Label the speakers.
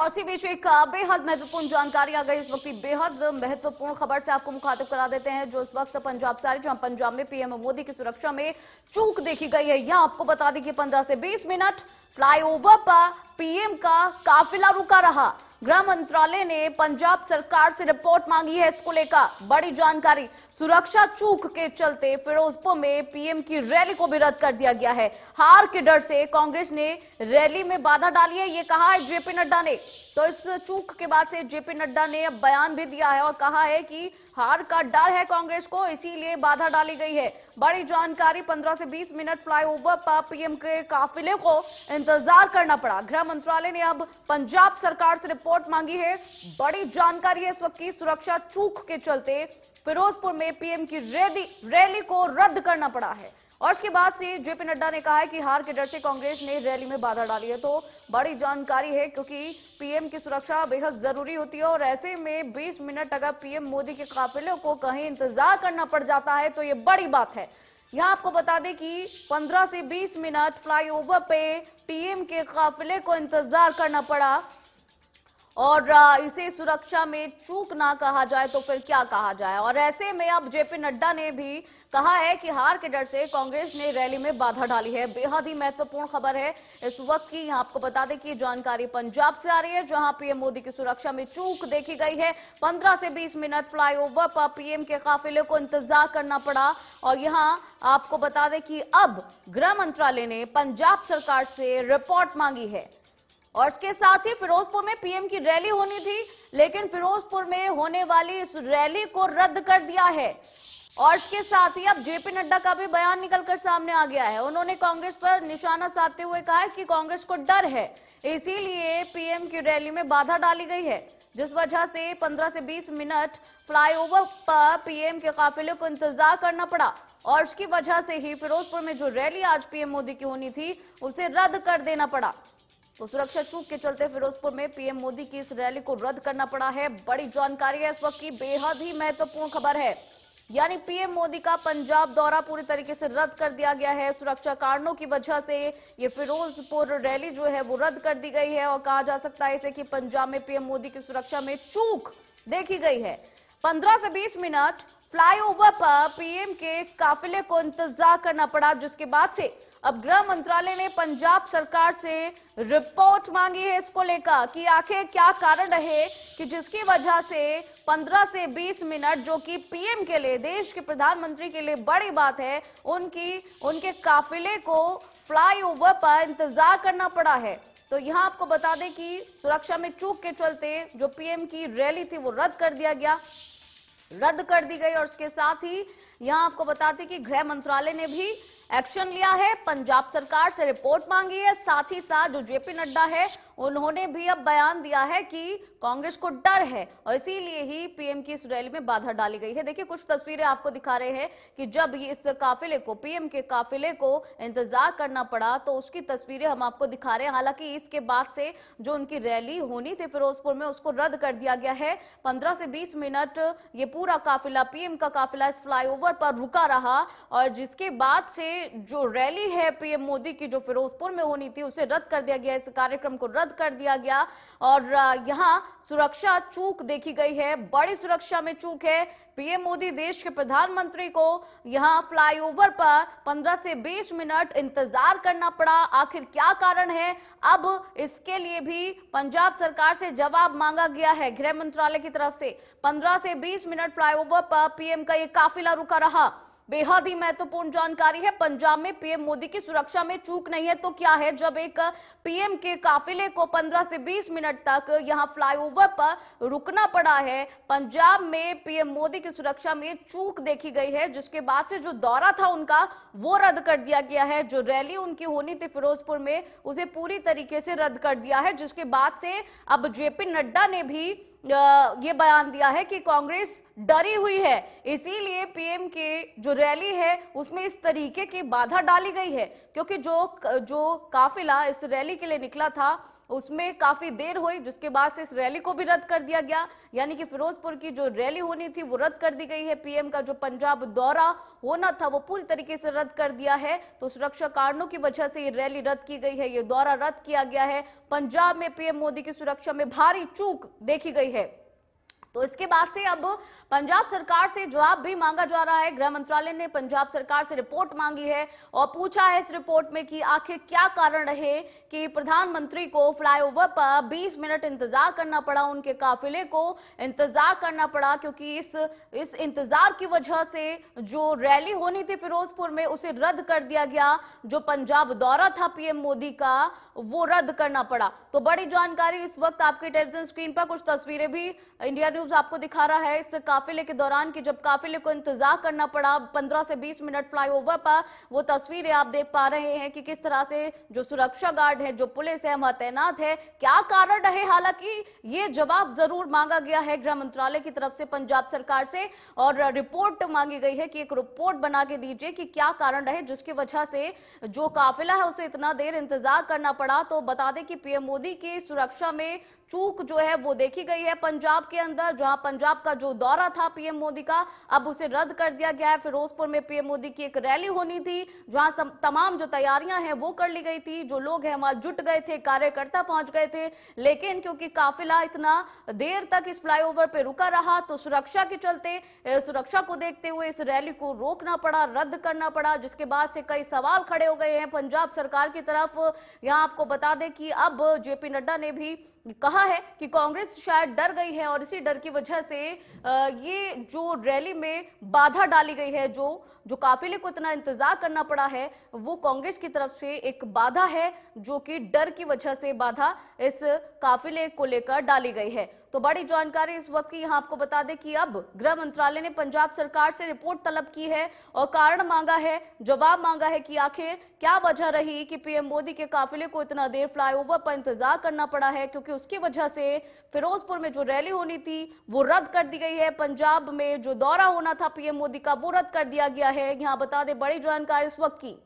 Speaker 1: और इसी बीच एक बेहद महत्वपूर्ण जानकारी आ गई इस वक्त की बेहद महत्वपूर्ण खबर से आपको मुखातिब करा देते हैं जो इस वक्त पंजाब सारे जहां पंजाब में पीएम मोदी की सुरक्षा में चूक देखी गई है यहां आपको बता दें कि पंद्रह से बीस मिनट फ्लाईओवर पर पीएम का काफिला रुका रहा गृह मंत्रालय ने पंजाब सरकार से रिपोर्ट मांगी है इसको लेकर बड़ी जानकारी सुरक्षा चूक के चलते फिरोजपुर में पीएम की रैली को भी रद्द कर दिया गया है हार के डर से कांग्रेस ने रैली में बाधा डाली है ये कहा है जेपी नड्डा ने तो इस चूक के बाद से जेपी नड्डा ने बयान भी दिया है और कहा है कि हार का डर है कांग्रेस को इसीलिए बाधा डाली गई है बड़ी जानकारी 15 से 20 मिनट फ्लाईओवर पर पीएम के काफिले को इंतजार करना पड़ा गृह मंत्रालय ने अब पंजाब सरकार से रिपोर्ट मांगी है बड़ी जानकारी है इस वक्त की सुरक्षा चूक के चलते फिरोजपुर में पीएम की रैली को रद्द करना पड़ा है और इसके बाद से जेपी नड्डा ने कहा है कि हार के डर से कांग्रेस ने रैली में बाधा डाली है तो बड़ी जानकारी है क्योंकि पीएम की सुरक्षा बेहद जरूरी होती है और ऐसे में 20 मिनट अगर पीएम मोदी के काफिले को कहीं इंतजार करना पड़ जाता है तो ये बड़ी बात है यहां आपको बता दें कि 15 से 20 मिनट फ्लाईओवर पे पीएम के काफिले को इंतजार करना पड़ा और इसे सुरक्षा में चूक ना कहा जाए तो फिर क्या कहा जाए और ऐसे में अब जेपी नड्डा ने भी कहा है कि हार के डर से कांग्रेस ने रैली में बाधा डाली है बेहद ही महत्वपूर्ण खबर है इस वक्त की आपको बता दें कि जानकारी पंजाब से आ रही है जहां पीएम मोदी की सुरक्षा में चूक देखी गई है पंद्रह से बीस मिनट फ्लाईओवर पर पीएम के काफिले को इंतजार करना पड़ा और यहां आपको बता दें कि अब गृह मंत्रालय ने पंजाब सरकार से रिपोर्ट मांगी है और इसके साथ ही फिरोजपुर में पीएम की रैली होनी थी लेकिन फिरोजपुर में होने वाली इस रैली को रद्द कर दिया है और इसके साथ ही अब जेपी नड्डा का भी बयान निकलकर सामने आ गया है उन्होंने कांग्रेस पर निशाना साधते हुए कहा है कि कांग्रेस को डर है इसीलिए पीएम की रैली में बाधा डाली गई है जिस वजह से 15 से 20 मिनट फ्लाईओवर पर पीएम के काफिले को इंतजार करना पड़ा और उसकी वजह से ही फिरोजपुर में जो रैली आज पीएम मोदी की होनी थी उसे रद्द कर देना पड़ा तो सुरक्षा चूक के चलते फिरोजपुर में पीएम मोदी की इस रैली को रद्द करना पड़ा है बड़ी जानकारी है इस वक्त की बेहद ही महत्वपूर्ण खबर है यानी पीएम मोदी का पंजाब दौरा पूरी तरीके से रद्द कर दिया गया है सुरक्षा कारणों की वजह से ये फिरोजपुर रैली जो है वो रद्द कर दी गई है और कहा जा सकता है इसे कि पंजाब में पीएम मोदी की सुरक्षा में चूक देखी गई है पंद्रह से बीस मिनट फ्लाईओवर पर पीएम के काफिले को इंतजार करना पड़ा जिसके बाद से अब गृह मंत्रालय ने पंजाब सरकार से रिपोर्ट मांगी है इसको लेकर कि आखिर क्या कारण रहे कि जिसकी वजह से 15 से 20 मिनट जो कि पीएम के लिए देश के प्रधानमंत्री के लिए बड़ी बात है उनकी उनके काफिले को फ्लाईओवर पर इंतजार करना पड़ा है तो यहां आपको बता दें कि सुरक्षा में चूक के चलते जो पीएम की रैली थी वो रद्द कर दिया गया रद्द कर दी गई और उसके साथ ही यहां आपको बताते कि गृह मंत्रालय ने भी एक्शन लिया है पंजाब सरकार से रिपोर्ट मांगी है साथ ही साथ जो जेपी नड्डा है उन्होंने भी अब बयान दिया है कि कांग्रेस को डर है और इसीलिए ही पीएम की इस रैली में बाधा डाली गई है देखिए कुछ तस्वीरें आपको दिखा रहे हैं कि जब इस काफिले को पीएम के काफिले को इंतजार करना पड़ा तो उसकी तस्वीरें हम आपको दिखा रहे हैं हालांकि इसके बाद से जो उनकी रैली होनी थी फिरोजपुर में उसको रद्द कर दिया गया है पंद्रह से बीस मिनट ये पूरा काफिला पीएम का काफिला इस फ्लाईओवर पर रुका रहा और जिसके बाद से जो रैली है पीएम मोदी की जो फिरोजपुर में होनी थी उसे रद्द कर दिया गया इस कार्यक्रम को रद्द कर दिया गया और यहाँ सुरक्षा चूक देखी गई है बड़ी सुरक्षा में चूक है पीएम मोदी देश के प्रधानमंत्री को यहाँ फ्लाईओवर पर 15 से 20 मिनट इंतजार करना पड़ा आखिर क्या कारण है अब इसके लिए भी पंजाब सरकार से जवाब मांगा गया है गृह मंत्रालय की तरफ से पंद्रह से बीस मिनट फ्लाईओवर पर पीएम का ये काफिला रुका रहा बेहद ही महत्वपूर्ण जानकारी है पंजाब में पीएम मोदी की सुरक्षा में चूक नहीं है तो क्या है जब एक पीएम के काफिले को 15 से 20 मिनट तक यहां फ्लाईओवर पर रुकना पड़ा है पंजाब में पीएम मोदी की सुरक्षा में चूक देखी गई है जिसके बाद से जो दौरा था उनका वो रद्द कर दिया गया है जो रैली उनकी होनी थी फिरोजपुर में उसे पूरी तरीके से रद्द कर दिया है जिसके बाद से अब जेपी नड्डा ने भी ये बयान दिया है कि कांग्रेस डरी हुई है इसीलिए पीएम के जो रैली है उसमें इस तरीके की बाधा डाली गई है क्योंकि जो जो काफिला इस रैली के लिए निकला था उसमें काफ़ी देर हुई जिसके बाद से इस रैली को भी रद्द कर दिया गया यानी कि फिरोजपुर की जो रैली होनी थी वो रद्द कर दी गई है पीएम का जो पंजाब दौरा होना था वो पूरी तरीके से रद्द कर दिया है तो सुरक्षा कारणों की वजह से ये रैली रद्द की गई है ये दौरा रद्द किया गया है पंजाब में पीएम मोदी की सुरक्षा में भारी चूक देखी गई है तो इसके बाद से अब पंजाब सरकार से जवाब भी मांगा जा रहा है गृह मंत्रालय ने पंजाब सरकार से रिपोर्ट मांगी है और पूछा है इस रिपोर्ट में कि आखिर क्या कारण रहे कि प्रधानमंत्री को फ्लाईओवर पर 20 मिनट इंतजार करना पड़ा उनके काफिले को इंतजार करना पड़ा क्योंकि इस इस इंतजार की वजह से जो रैली होनी थी फिरोजपुर में उसे रद्द कर दिया गया जो पंजाब दौरा था पीएम मोदी का वो रद्द करना पड़ा तो बड़ी जानकारी इस वक्त आपकी टेलीविजन स्क्रीन पर कुछ तस्वीरें भी इंडिया न्यूज आपको दिखा रहा है इस काफिले के दौरान कि जब काफिले को इंतजार करना पड़ा 15 से 20 मिनट फ्लाईओवर पर वो तस्वीरें आप देख पा रहे हैं कि किस तरह से जो सुरक्षा गार्ड है जो पुलिस है वहां तैनात है क्या कारण रहे हालांकि ये जवाब जरूर मांगा गया है गृह मंत्रालय की तरफ से पंजाब सरकार से और रिपोर्ट मांगी गई है कि एक रिपोर्ट बना के दीजिए कि क्या कारण रहे जिसकी वजह से जो काफिला है उसे इतना देर इंतजार करना पड़ा तो बता दें कि पीएम मोदी की सुरक्षा में चूक जो है वो देखी गई है पंजाब के अंदर जहां पंजाब का जो दौरा था पीएम मोदी का अब उसे रद्द कर दिया गया है फिरोजपुर में पीएम मोदी की एक रैली होनी थी जहां तमाम जो तैयारियां हैं वो कर ली गई थी जो लोग हैं वहां जुट गए थे कार्यकर्ता पहुंच गए थे लेकिन क्योंकि काफिला इतना देर तक इस फ्लाईओवर पर रुका रहा तो सुरक्षा के चलते सुरक्षा को देखते हुए इस रैली को रोकना पड़ा रद्द करना पड़ा जिसके बाद से कई सवाल खड़े हो गए हैं पंजाब सरकार की तरफ यहां आपको बता दें कि अब जेपी नड्डा ने भी कहा रहा है कि कांग्रेस शायद डर गई है और इसी डर की वजह से ये जो रैली में बाधा डाली गई है जो जो काफिले को इतना इंतजार करना पड़ा है वो कांग्रेस की तरफ से एक बाधा है जो कि डर की वजह से बाधा इस काफिले को लेकर डाली गई है तो बड़ी जानकारी इस वक्त की यहां आपको बता दें कि अब गृह मंत्रालय ने पंजाब सरकार से रिपोर्ट तलब की है और कारण मांगा है जवाब मांगा है कि आखिर क्या वजह रही कि पीएम मोदी के काफिले को इतना देर फ्लाईओवर पर इंतजार करना पड़ा है क्योंकि उसकी वजह से फिरोजपुर में जो रैली होनी थी वो रद्द कर दी गई है पंजाब में जो दौरा होना था पीएम मोदी का वो रद्द कर दिया गया है यहाँ बता दें बड़ी जानकारी इस वक्त की